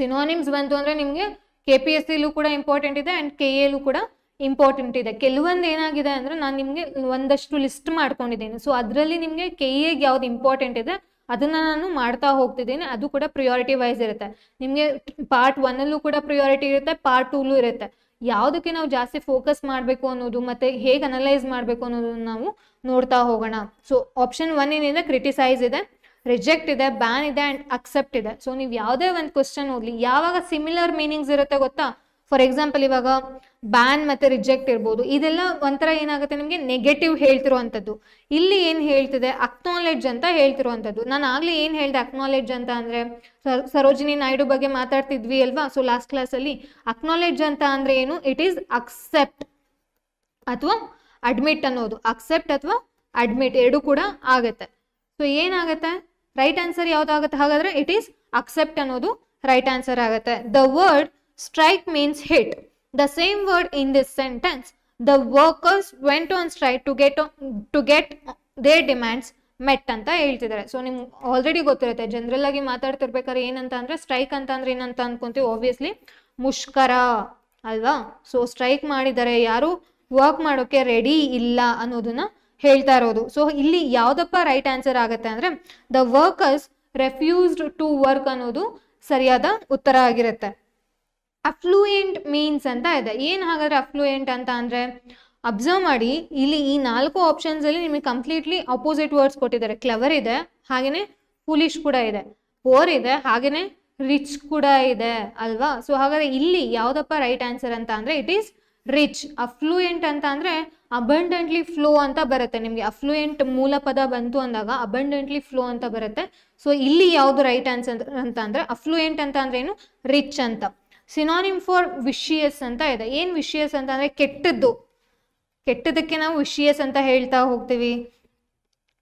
Speaker 1: ಸಿನಾನಿಮ್ಸ್ ಬಂತು ಅಂದರೆ ನಿಮಗೆ ಕೆ ಪಿ ಎಸ್ ಸಿಲೂ ಕೂಡ ಇಂಪಾರ್ಟೆಂಟ್ ಇದೆ ಆ್ಯಂಡ್ ಕೆ ಎಲ್ಲೂ ಕೂಡ ಇಂಪಾರ್ಟೆಂಟ್ ಇದೆ ಕೆಲವೊಂದು ಏನಾಗಿದೆ ಅಂದರೆ ನಾನು ನಿಮಗೆ ಒಂದಷ್ಟು ಲಿಸ್ಟ್ ಮಾಡ್ಕೊಂಡಿದ್ದೀನಿ ಸೊ ಅದರಲ್ಲಿ ನಿಮಗೆ ಕೆ ಎಗೆ ಯಾವ್ದು ಇಂಪಾರ್ಟೆಂಟ್ ಇದೆ ಅದನ್ನು ನಾನು ಮಾಡ್ತಾ ಹೋಗ್ತಿದ್ದೀನಿ ಅದು ಕೂಡ ಪ್ರಿಯಾರಿಟಿ ವೈಸ್ ಇರುತ್ತೆ ನಿಮಗೆ ಪಾರ್ಟ್ ಒನ್ನಲ್ಲೂ ಕೂಡ ಪ್ರಿಯಾರಿಟಿ ಇರುತ್ತೆ ಪಾರ್ಟ್ ಟೂಲೂ ಇರುತ್ತೆ ಯಾವುದಕ್ಕೆ ನಾವು ಜಾಸ್ತಿ ಫೋಕಸ್ ಮಾಡಬೇಕು ಅನ್ನೋದು ಮತ್ತೆ ಹೇಗೆ ಅನಲೈಸ್ ಮಾಡಬೇಕು ಅನ್ನೋದನ್ನು ನಾವು ನೋಡ್ತಾ ಹೋಗೋಣ ಸೊ ಆಪ್ಷನ್ ಒನ್ ಏನಿದೆ ಕ್ರಿಟಿಸೈಸ್ ಇದೆ ರಿಜೆಕ್ಟ್ ಇದೆ ಬ್ಯಾನ್ ಇದೆ ಆ್ಯಂಡ್ ಅಕ್ಸೆಪ್ಟ್ ಇದೆ ಸೊ ನೀವು ಯಾವುದೇ ಒಂದು ಕ್ವಶನ್ ಓದಲಿ ಯಾವಾಗ ಸಿಮಿಲರ್ ಮೀನಿಂಗ್ಸ್ ಇರುತ್ತೆ ಗೊತ್ತಾ ಫಾರ್ ಎಕ್ಸಾಂಪಲ್ ಇವಾಗ ಬ್ಯಾನ್ ಮತ್ತೆ ರಿಜೆಕ್ಟ್ ಇರ್ಬೋದು ಇದೆಲ್ಲ ಒಂಥರ ಏನಾಗುತ್ತೆ ನಿಮಗೆ ನೆಗೆಟಿವ್ ಹೇಳ್ತಿರುವಂಥದ್ದು ಇಲ್ಲಿ ಏನು ಹೇಳ್ತಿದೆ ಅಕ್ನಾಲೆಡ್ಜ್ ಅಂತ ಹೇಳ್ತಿರುವಂಥದ್ದು ನಾನು ಆಗಲೇ ಏನು ಹೇಳಿದೆ ಅಕ್ನಾಲೆಡ್ಜ್ ಅಂತ ಅಂದರೆ ಸರೋಜಿನಿ ನಾಯ್ಡು ಬಗ್ಗೆ ಮಾತಾಡ್ತಿದ್ವಿ ಅಲ್ವಾ ಸೊ ಲಾಸ್ಟ್ ಕ್ಲಾಸಲ್ಲಿ ಅಕ್ನಾಲೆಡ್ಜ್ ಅಂತ ಅಂದರೆ ಏನು ಇಟ್ ಈಸ್ ಅಕ್ಸೆಪ್ಟ್ ಅಥವಾ ಅಡ್ಮಿಟ್ ಅನ್ನೋದು ಅಕ್ಸೆಪ್ಟ್ ಅಥವಾ ಅಡ್ಮಿಟ್ ಎರಡು ಕೂಡ ಆಗುತ್ತೆ ಸೊ ಏನಾಗುತ್ತೆ ರೈಟ್ ಆನ್ಸರ್ ಯಾವುದಾಗುತ್ತೆ ಹಾಗಾದ್ರೆ ಇಟ್ ಈಸ್ ಅಕ್ಸೆಪ್ಟ್ ಅನ್ನೋದು ರೈಟ್ ಆನ್ಸರ್ ಆಗುತ್ತೆ the word Strike means hit. The same word in this sentence. The workers went on strike to get on, to get their demands met ಅಂತ ಹೇಳ್ತಿದ್ದಾರೆ so ನಿಮ್ಗೆ already ಗೊತ್ತಿರುತ್ತೆ general ಆಗಿ ಮಾತಾಡ್ತಿರ್ಬೇಕಾದ್ರೆ ಏನಂತ ಅಂದ್ರೆ strike ಅಂತ ಅಂದ್ರೆ ಏನಂತ ಅನ್ಕೊಂತೀವಿ ಓಬಿಯಸ್ಲಿ ಮುಷ್ಕರ ಅಲ್ವಾ ಸೊ ಸ್ಟ್ರೈಕ್ ಮಾಡಿದ್ದಾರೆ ಯಾರು ವರ್ಕ್ ಮಾಡೋಕೆ ರೆಡಿ ಇಲ್ಲ ಅನ್ನೋದನ್ನ ಹೇಳ್ತಾ ಇರೋದು ಸೊ ಇಲ್ಲಿ ಯಾವ್ದಪ್ಪ ರೈಟ್ ಆನ್ಸರ್ ಆಗುತ್ತೆ ಅಂದ್ರೆ the workers refused to work ಅನ್ನೋದು ಸರಿಯಾದ ಉತ್ತರ ಆಗಿರುತ್ತೆ ಅಫ್ಲೂಯೆಂಟ್ ಮೀನ್ಸ್ ಅಂತ ಇದೆ ಏನು ಹಾಗಾದ್ರೆ ಅಫ್ಲೂಯೆಂಟ್ ಅಂತ ಅಂದರೆ ಅಬ್ಸರ್ವ್ ಮಾಡಿ ಇಲ್ಲಿ ಈ ನಾಲ್ಕು ಆಪ್ಷನ್ಸಲ್ಲಿ ನಿಮಗೆ ಕಂಪ್ಲೀಟ್ಲಿ ಅಪೋಸಿಟ್ ವರ್ಡ್ಸ್ ಕೊಟ್ಟಿದ್ದಾರೆ ಕ್ಲವರ್ ಇದೆ ಹಾಗೆಯೇ ಫುಲಿಶ್ ಕೂಡ ಇದೆ ಪೋರ್ ಇದೆ ಹಾಗೆಯೇ ರಿಚ್ ಕೂಡ ಇದೆ ಅಲ್ವಾ ಸೊ ಹಾಗಾದ್ರೆ ಇಲ್ಲಿ ಯಾವುದಪ್ಪ ರೈಟ್ ಆನ್ಸರ್ ಅಂತ ಅಂದರೆ ಇಟ್ ಈಸ್ ರಿಚ್ ಅಫ್ಲೂಯೆಂಟ್ ಅಂತ ಅಂದರೆ ಅಬಂಡೆಂಟ್ಲಿ ಫ್ಲೋ ಅಂತ ಬರುತ್ತೆ ನಿಮಗೆ ಅಫ್ಲೂಯೆಂಟ್ ಮೂಲ ಪದ ಬಂತು ಅಂದಾಗ ಅಬಂಡೆಂಟ್ಲಿ ಫ್ಲೋ ಅಂತ ಬರುತ್ತೆ ಸೊ ಇಲ್ಲಿ ಯಾವುದು ರೈಟ್ ಆನ್ಸರ್ ಅಂತ ಅಂದರೆ ಅಫ್ಲೂಯೆಂಟ್ ಅಂತ ಅಂದ್ರೆ ಏನು ರಿಚ್ ಅಂತ ಸಿನಾನಿಮ್ ಫಾರ್ ವಿಷಿಯಸ್ ಅಂತ ಇದೆ ಏನು ವಿಷಿಯಸ್ ಅಂತ ಅಂದರೆ ಕೆಟ್ಟದ್ದು ಕೆಟ್ಟದಕ್ಕೆ ನಾವು ವಿಷಿಯಸ್ ಅಂತ ಹೇಳ್ತಾ ಹೋಗ್ತೀವಿ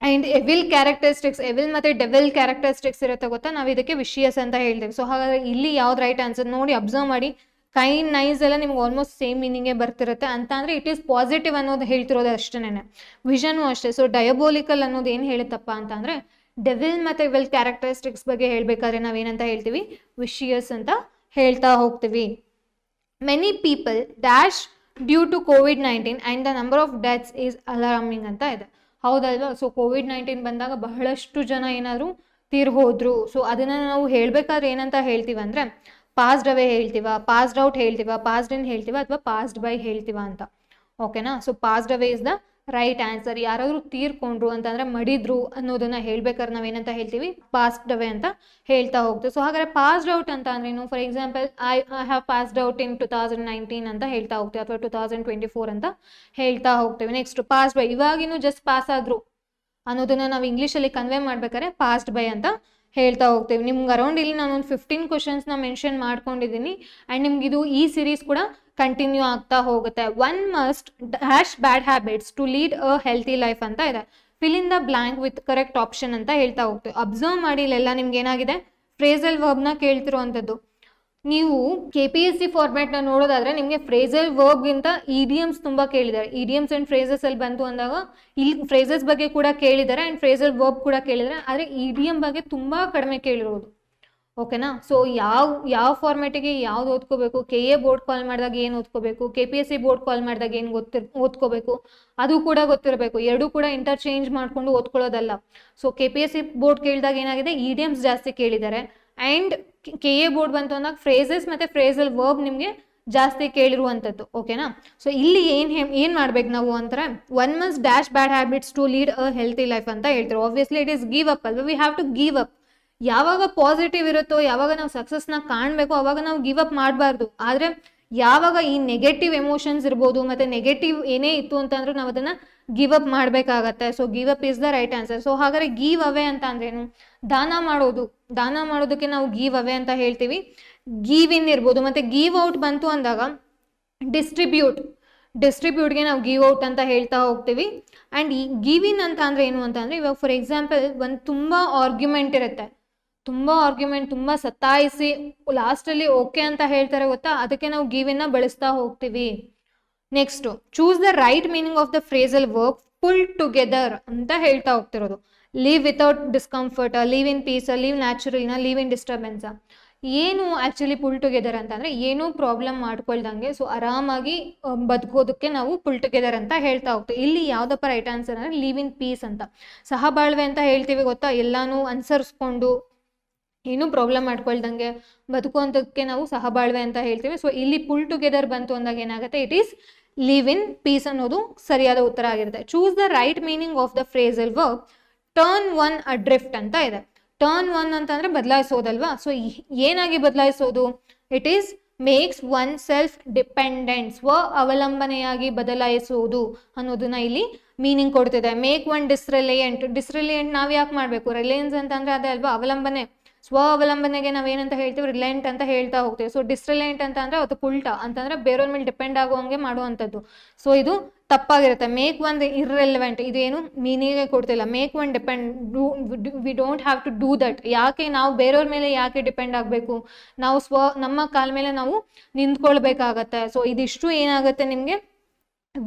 Speaker 1: ಅಂಡ್ ಎವಿಲ್ ಕ್ಯಾರೆಕ್ಟರಿಸ್ಟಿಕ್ಸ್ ಎವಿಲ್ ಮತ್ತೆ ಡೆವಿಲ್ ಕ್ಯಾರೆಕ್ಟರಿಸ್ಟಿಕ್ಸ್ ಇರುತ್ತೆ ಗೊತ್ತಾ ನಾವು ಇದಕ್ಕೆ ವಿಷಿಯಸ್ ಅಂತ ಹೇಳ್ತೀವಿ ಸೊ ಹಾಗಾದ್ರೆ ಇಲ್ಲಿ ಯಾವ್ದು ರೈಟ್ ಆನ್ಸರ್ ನೋಡಿ ಅಬ್ಸರ್ವ್ ಮಾಡಿ ಕೈನ್ ನೈಸ್ ಎಲ್ಲ ನಿಮ್ಗೆ ಆಲ್ಮೋಸ್ಟ್ ಸೇಮ್ ಮೀನಿಂಗೇ ಬರ್ತಿರುತ್ತೆ ಅಂತ ಅಂದರೆ ಇಟ್ ಈಸ್ ಪಾಸಿಟಿವ್ ಅನ್ನೋದು ಹೇಳ್ತಿರೋದು ಅಷ್ಟೇನೆ ವಿಷನು ಅಷ್ಟೇ ಸೊ ಡಯಬೋಲಿಕಲ್ ಅನ್ನೋದು ಏನು ಹೇಳುತ್ತಪ್ಪ ಅಂತ ಡೆವಿಲ್ ಮತ್ತು ವಿಲ್ ಕ್ಯಾರೆಕ್ಟರಿಸ್ಟಿಕ್ಸ್ ಬಗ್ಗೆ ಹೇಳಬೇಕಾದ್ರೆ ನಾವೇನಂತ ಹೇಳ್ತೀವಿ ವಿಷಿಯಸ್ ಅಂತ ಹೇಳ್ತಾ ಹೋಗ್ತೀವಿ many people dash due to Covid nineteen and the number of deaths is alarming ಅಂತ ಇದೆ ಹೌದಲ್ವಾ ಸೊ ಕೋವಿಡ್ ನೈನ್ಟೀನ್ ಬಂದಾಗ ಬಹಳಷ್ಟು ಜನ ಏನಾದರೂ ತೀರ್ಹೋದ್ರು ಸೊ ಅದನ್ನು ನಾವು ಹೇಳಬೇಕಾದ್ರೆ ಏನಂತ ಹೇಳ್ತೀವ ಹೇಳ್ತೀವಂದರೆ ಪಾಸ್ಡ್ ಅವೇ ಹೇಳ್ತೀವ ಪಾಸ್ಡ್ ಔಟ್ ಹೇಳ್ತೀವ ಪಾಸ್ಡ್ ಇನ್ ಹೇಳ್ತೀವ ಅಥವಾ ಪಾಸ್ಡ್ ಬೈ ಹೇಳ್ತೀವ ಅಂತ ಓಕೆನಾ so passed away is the right answer ಯಾರಾದರೂ ತೀರ್ಕೊಂಡ್ರು ಅಂತಂದರೆ ಮಡಿದ್ರು ಅನ್ನೋದನ್ನು ಹೇಳ್ಬೇಕಾದ್ರೆ ನಾವೇನಂತ ಹೇಳ್ತೀವಿ ಪಾಸ್ಡ್ ಅವೇ ಅಂತ ಹೇಳ್ತಾ ಹೋಗ್ತೀವಿ ಸೊ ಹಾಗಾದ್ರೆ ಪಾಸ್ಡ್ ಔಟ್ ಅಂತ ಅಂದ್ರೇನು for example I I have passed out in two thousand nineteen ಅಂತ ಹೇಳ್ತಾ ಹೋಗ್ತೀವಿ ಅಥವಾ ಟು ತೌಸಂಡ್ ಟ್ವೆಂಟಿ ಫೋರ್ ಅಂತ ಹೇಳ್ತಾ ಹೋಗ್ತೀವಿ ನೆಕ್ಸ್ಟ್ ಪಾಸ್ ಬೈ ಇವಾಗಿನೂ ಜಸ್ಟ್ ಪಾಸ್ ಆದ್ರು ಅನ್ನೋದನ್ನ ನಾವು ಇಂಗ್ಲೀಷಲ್ಲಿ ಕನ್ವೆ ಮಾಡ್ಬೇಕಾದ್ರೆ ಪಾಸ್ಡ್ ಬೈ ಅಂತ ಹೇಳ್ತಾ ಹೋಗ್ತೀವಿ ನಿಮ್ಗೆ ಅರೌಂಡ್ ಇಲ್ಲಿ ನಾನು ಒಂದು ಫಿಫ್ಟೀನ್ ಕ್ವಶನ್ಸ್ನ ಮೆನ್ಷನ್ ಮಾಡ್ಕೊಂಡಿದ್ದೀನಿ ಆ್ಯಂಡ್ ನಿಮ್ಗೆ ಇದು ಈ ಸೀರೀಸ್ ಕೂಡ ಕಂಟಿನ್ಯೂ ಆಗ್ತಾ ಹೋಗುತ್ತೆ one must hash bad habits to lead a healthy life ಅಂತ ಇದೆ fill in the blank with correct option ಅಂತ ಹೇಳ್ತಾ ಹೋಗ್ತೀವಿ ಅಬ್ಸರ್ವ್ ಮಾಡಿ ಇಲ್ಲೆಲ್ಲ ನಿಮ್ಗೆ ಏನಾಗಿದೆ ಫ್ರೇಸಲ್ ವರ್ಬ್ನ ಕೇಳ್ತಿರುವಂಥದ್ದು ನೀವು ಕೆ ಪಿ ಎಸ್ ಸಿ ಫಾರ್ಮ್ಯಾಟ್ನ ನೋಡೋದಾದ್ರೆ ನಿಮಗೆ ಫ್ರೇಸಲ್ ವರ್ಬ್ಗಿಂತ ಇಡಿಯಮ್ಸ್ ತುಂಬ ಕೇಳಿದ್ದಾರೆ ಇಡಿಯಮ್ಸ್ ಆ್ಯಂಡ್ ಫ್ರೇಸಸ್ ಅಲ್ಲಿ ಬಂತು ಅಂದಾಗ ಇಲ್ಲಿ ಫ್ರೇಸಸ್ ಬಗ್ಗೆ ಕೂಡ ಕೇಳಿದ್ದಾರೆ ಆ್ಯಂಡ್ ಫ್ರೇಸಲ್ ವರ್ಬ್ ಕೂಡ ಕೇಳಿದ್ದಾರೆ ಆದರೆ ಇಡಿಯಮ್ ಬಗ್ಗೆ ತುಂಬ ಕಡಿಮೆ ಕೇಳಿರೋದು ಓಕೆನಾ ಸೊ ಯಾವ ಯಾವ ಫಾರ್ಮೇಟಿಗೆ ಯಾವ್ದು ಓದ್ಕೋಬೇಕು ಕೆ ಎ ಬೋರ್ಡ್ ಕಾಲ್ ಮಾಡಿದಾಗ ಏನು ಓದ್ಕೋಬೇಕು K P S C board call ಮಾಡಿದಾಗ ಏನು ಗೊತ್ತಿರ್ ಓದ್ಕೋಬೇಕು ಅದು ಕೂಡ ಗೊತ್ತಿರಬೇಕು ಎರಡೂ ಕೂಡ ಇಂಟರ್ಚೇಂಜ್ ಮಾಡಿಕೊಂಡು ಓದ್ಕೊಳ್ಳೋದಲ್ಲ so K P S C board ಕೇಳಿದಾಗ ಏನಾಗಿದೆ ಇಡಿಯಮ್ಸ್ ಜಾಸ್ತಿ ಕೇಳಿದ್ದಾರೆ ಆ್ಯಂಡ್ ಕೆ ಎ ಬೋರ್ಡ್ ಬಂತು ಅಂದಾಗ ಫ್ರೇಸಸ್ ಮತ್ತು ಫ್ರೇಸಲ್ ವರ್ಬ್ ನಿಮಗೆ ಜಾಸ್ತಿ ಕೇಳಿರುವಂಥದ್ದು ಓಕೆನಾ ಸೊ ಇಲ್ಲಿ ಏನು ಏನು ಮಾಡ್ಬೇಕು ನಾವು ಅಂತಾರೆ one must dash bad habits to lead a healthy life ಅಂತ ಹೇಳ್ತಾರೆ obviously it is give up ಅಲ್ವಾ we have to give up ಯಾವಾಗ ಪಾಸಿಟಿವ್ ಇರುತ್ತೋ ಯಾವಾಗ ನಾವು ಸಕ್ಸಸ್ನ ಕಾಣಬೇಕು ಅವಾಗ ನಾವು ಗಿವ್ ಅಪ್ ಮಾಡಬಾರ್ದು ಆದರೆ ಯಾವಾಗ ಈ ನೆಗೆಟಿವ್ ಎಮೋಷನ್ಸ್ ಇರ್ಬೋದು ಮತ್ತೆ ನೆಗೆಟಿವ್ ಏನೇ ಇತ್ತು ಅಂತಂದ್ರೂ ನಾವು ಅದನ್ನ ಗಿವ್ ಅಪ್ ಮಾಡಬೇಕಾಗತ್ತೆ so give up is the right answer so ಹಾಗಾದ್ರೆ ಗೀವ್ ಅವೇ ಅಂತ ಅಂದ್ರೇನು ದಾನ ಮಾಡೋದು ದಾನ ಮಾಡೋದಕ್ಕೆ ನಾವು ಗೀವ್ ಅವೇ ಅಂತ ಹೇಳ್ತೀವಿ ಗೀವ್ ಇನ್ ಇರ್ಬೋದು ಮತ್ತೆ ಗೀವ್ ಔಟ್ ಬಂತು ಅಂದಾಗ ಡಿಸ್ಟ್ರಿಬ್ಯೂಟ್ ಡಿಸ್ಟ್ರಿಬ್ಯೂಟ್ಗೆ ನಾವು ಗೀವ್ ಔಟ್ ಅಂತ ಹೇಳ್ತಾ ಹೋಗ್ತೀವಿ ಆ್ಯಂಡ್ ಈ ಗಿವ್ ಇನ್ ಅಂತ ಅಂದರೆ ಏನು ಅಂತ ಇವಾಗ ಫಾರ್ ಎಕ್ಸಾಂಪಲ್ ಒಂದು ತುಂಬ ಆರ್ಗ್ಯುಮೆಂಟ್ ಇರುತ್ತೆ ತುಂಬ ಆರ್ಗ್ಯುಮೆಂಟ್ ತುಂಬ ಸತ್ತಾಯಿಸಿ ಲಾಸ್ಟಲ್ಲಿ ಓಕೆ ಅಂತ ಹೇಳ್ತಾರೆ ಗೊತ್ತಾ ಅದಕ್ಕೆ ನಾವು ಗೀವಿನ ಬಳಸ್ತಾ ಹೋಗ್ತೀವಿ next choose the right meaning of the phrasal verb pull together ಅಂತ ಹೇಳ್ತಾ ಹೋಗ್ತಿರೋದು live without discomfort live in peace live ನ್ಯಾಚುರಲ್ನ ಲೀವ್ ಇನ್ ಡಿಸ್ಟರ್ಬೆನ್ಸ್ ಏನು ಆ್ಯಕ್ಚುಲಿ ಪುಲ್ ಟುಗೆದರ್ ಅಂತಂದರೆ ಏನೂ ಪ್ರಾಬ್ಲಮ್ ಮಾಡ್ಕೊಳ್ದಂಗೆ ಸೊ ಆರಾಮಾಗಿ ಬದುಕೋದಕ್ಕೆ ನಾವು ಪುಲ್ ಟುಗೆದರ್ ಅಂತ ಹೇಳ್ತಾ ಹೋಗ್ತೀವಿ ಇಲ್ಲಿ ಯಾವ್ದಪ್ಪ ರೈಟ್ ಆನ್ಸರ್ ಅಂದ್ರೆ ಲೀವ್ ಇನ್ ಪೀಸ್ ಅಂತ ಸಹಬಾಳ್ವೆ ಅಂತ ಹೇಳ್ತೀವಿ ಗೊತ್ತಾ ಎಲ್ಲಾನು ಅನುಸರಿಸ್ಕೊಂಡು ಏನೂ ಪ್ರಾಬ್ಲಮ್ ಮಾಡ್ಕೊಳ್ದಂಗೆ ಬದುಕುವಂಥಕ್ಕೆ ನಾವು ಸಹಬಾಳ್ವೆ ಅಂತ ಹೇಳ್ತೀವಿ ಸೊ ಇಲ್ಲಿ ಪುಲ್ ಟುಗೆದರ್ ಬಂತು ಅಂದಾಗ ಏನಾಗುತ್ತೆ it is live in peace ಅನ್ನೋದು ಸರಿಯಾದ ಉತ್ತರ ಆಗಿರುತ್ತೆ choose the right meaning of the phrasal verb turn one adrift ಅಂತ ಇದೆ ಟರ್ನ್ ಒನ್ ಅಂತಂದ್ರೆ ಬದಲಾಯಿಸೋದಲ್ವಾ ಸೊ ಏನಾಗಿ ಬದಲಾಯಿಸೋದು it is makes one self dependent ಸ್ವ ಅವಲಂಬನೆಯಾಗಿ ಬದಲಾಯಿಸುವುದು ಅನ್ನೋದನ್ನ ಇಲ್ಲಿ ಮೀನಿಂಗ್ ಕೊಡ್ತಿದೆ ಮೇಕ್ ಒನ್ ಡಿಸ್ರಿಲಿಯೆಂಟ್ ಡಿಸ್ರಿಲಿಯೆಂಟ್ ನಾವು ಯಾಕೆ ಮಾಡಬೇಕು ರಿಲಯನ್ಸ್ ಅಂತಂದ್ರೆ ಅದೇ ಅಲ್ವಾ ಅವಲಂಬನೆ ಸ್ವಾವಲಂಬನೆಗೆ ನಾವೇನಂತ ಹೇಳ್ತೀವಿ ರಿಲೆಂಟ್ ಅಂತ ಹೇಳ್ತಾ ಹೋಗ್ತೀವಿ ಸೊ ಡಿಸ್ರಿಲೆಂಟ್ ಅಂತ ಅಂದರೆ ಅದು ಕುಲ್ಟ ಅಂತಂದರೆ ಬೇರೆಯವ್ರ ಮೇಲೆ ಡಿಪೆಂಡ್ ಆಗುವಂಗೆ ಮಾಡುವಂಥದ್ದು ಸೊ ಇದು ತಪ್ಪಾಗಿರುತ್ತೆ ಮೇಕ್ ಒನ್ ಇರ್ರೆಲೆವೆಂಟ್ ಇದೇನು ಮೀನಿಂಗೇ ಕೊಡ್ತಿಲ್ಲ make one depend do we don't have to do that ಯಾಕೆ ನಾವು ಬೇರೆಯವ್ರ ಮೇಲೆ ಯಾಕೆ ಡಿಪೆಂಡ್ ಆಗಬೇಕು ನಾವು ಸ್ವ ನಮ್ಮ ಕಾಲ ಮೇಲೆ ನಾವು ನಿಂತ್ಕೊಳ್ಬೇಕಾಗತ್ತೆ ಸೊ ಇದಿಷ್ಟು ಏನಾಗುತ್ತೆ ನಿಮಗೆ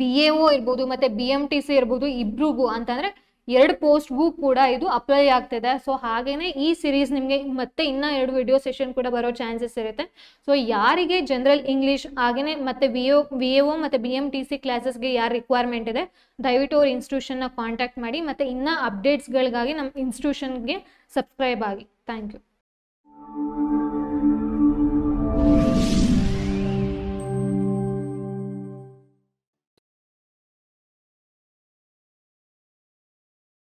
Speaker 1: ವಿ ಎ ಓ ಇರ್ಬೋದು ಮತ್ತು ಬಿ ಎಮ್ ಟಿ ಸಿ ಇರ್ಬೋದು ಇಬ್ರಿಗೂ ಅಂತಂದರೆ ಎರಡು ಪೋಸ್ಟ್ಗೂ ಕೂಡ ಇದು ಅಪ್ಲೈ ಆಗ್ತಿದೆ ಸೊ ಹಾಗೇನೆ ಈ ಸಿರೀಸ್ ನಿಮಗೆ ಮತ್ತೆ ಇನ್ನ ಎರಡು ವಿಡಿಯೋ ಸೆಷನ್ ಕೂಡ ಬರೋ ಚಾನ್ಸಸ್ ಇರುತ್ತೆ ಸೊ ಯಾರಿಗೆ ಜನರಲ್ ಇಂಗ್ಲಿಷ್ ಹಾಗೇನೆ ಮತ್ತೆ ವಿ ಒ ವಿ ಎ ಮತ್ತೆ ಬಿ ಎಂ ಟಿ ಸಿ ಕ್ಲಾಸಸ್ಗೆ ಯಾರು ರಿಕ್ವೈರ್ಮೆಂಟ್ ಇದೆ ದಯವಿಟ್ಟು ಅವ್ರ ಇನ್ಸ್ಟಿಟ್ಯೂಷನ್ನ ಕಾಂಟ್ಯಾಕ್ಟ್ ಮಾಡಿ ಮತ್ತೆ ಇನ್ನ ಅಪ್ಡೇಟ್ಸ್ಗಳಿಗಾಗಿ ನಮ್ಮ ಇನ್ಸ್ಟಿಟ್ಯೂಷನ್ಗೆ ಸಬ್ಸ್ಕ್ರೈಬ್ ಆಗಿ ಥ್ಯಾಂಕ್ ಯು